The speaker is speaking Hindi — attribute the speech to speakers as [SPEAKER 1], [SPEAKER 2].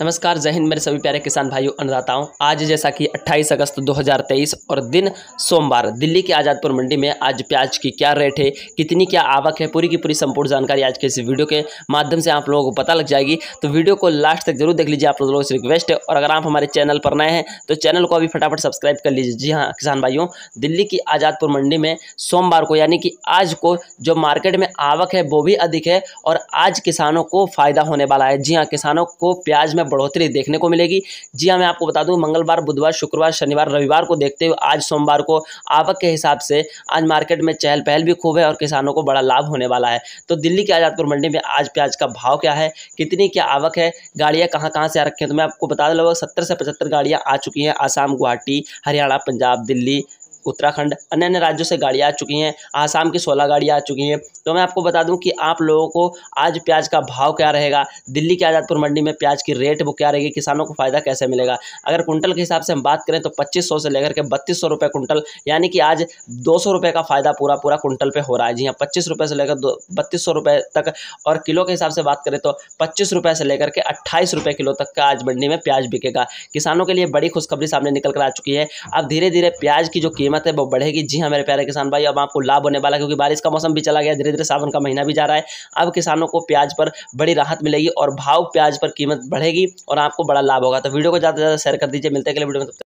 [SPEAKER 1] नमस्कार जय हिंद मेरे सभी प्यारे किसान भाइयों अन्नदाताओं आज जैसा कि 28 अगस्त 2023 और दिन सोमवार दिल्ली के आज़ादपुर मंडी में आज प्याज की क्या रेट है कितनी क्या आवक है पूरी की पूरी संपूर्ण जानकारी आज के इस वीडियो के माध्यम से आप लोगों को पता लग जाएगी तो वीडियो को लास्ट तक जरूर देख लीजिए आप लोगों से रिक्वेस्ट है और अगर आप हमारे चैनल पर नए हैं तो चैनल को अभी फटाफट सब्सक्राइब कर लीजिए जी हाँ किसान भाइयों दिल्ली की आज़ादपुर मंडी में सोमवार को यानी कि आज को जो मार्केट में आवक है वो भी अधिक है और आज किसानों को फ़ायदा होने वाला है जी हाँ किसानों को प्याज में में बढ़ोतरी देखने को मिलेगी जी हाँ मैं आपको बता दूँ मंगलवार बुधवार शुक्रवार शनिवार रविवार को देखते हुए आज सोमवार को आवक के हिसाब से आज मार्केट में चहल पहल भी खूब है और किसानों को बड़ा लाभ होने वाला है तो दिल्ली की आजादपुर मंडी में आज प्याज का भाव क्या है कितनी क्या आवक है गाड़ियाँ कहाँ कहाँ से आ रखी हैं तो मैं आपको बता दूँ लगभग सत्तर से पचहत्तर गाड़ियाँ आ चुकी हैं आसाम गुवाहाटी हरियाणा पंजाब दिल्ली उत्तराखंड अन्य अन्य राज्यों से गाड़ियाँ आ चुकी हैं आसाम की सोलह गाड़ियाँ आ चुकी हैं तो मैं आपको बता दूँ कि आप लोगों को आज प्याज का भाव क्या रहेगा दिल्ली के आज़ादपुर मंडी में प्याज की रेट वो क्या रहेगी किसानों को फ़ायदा कैसे मिलेगा अगर कुंटल के हिसाब से हम बात करें तो पच्चीस से लेकर के बत्तीस सौ कुंटल यानी कि आज दो सौ का फ़ायदा पूरा पूरा कुंटल पर हो रहा है जी हाँ पच्चीस रुपये से लेकर दो बत्तीस सौ रुपये तक और किलो के हिसाब से बात करें तो पच्चीस रुपये से लेकर के अट्ठाईस रुपये किलो तक का आज मंडी में प्याज बिकेगा किसानों के लिए बड़ी खुशखबरी सामने निकल कर आ चुकी है अब धीरे धीरे प्याज की जो कीमत कीमत है वो बढ़ेगी जी हाँ मेरे प्यारे किसान भाई अब आपको लाभ होने वाला क्योंकि बारिश का मौसम भी चला गया धीरे धीरे सावन का महीना भी जा रहा है अब किसानों को प्याज पर बड़ी राहत मिलेगी और भाव प्याज पर कीमत बढ़ेगी और आपको बड़ा लाभ होगा तो वीडियो को ज़्यादा से ज़्यादा शेयर कर दीजिए मिलते अगले वीडियो में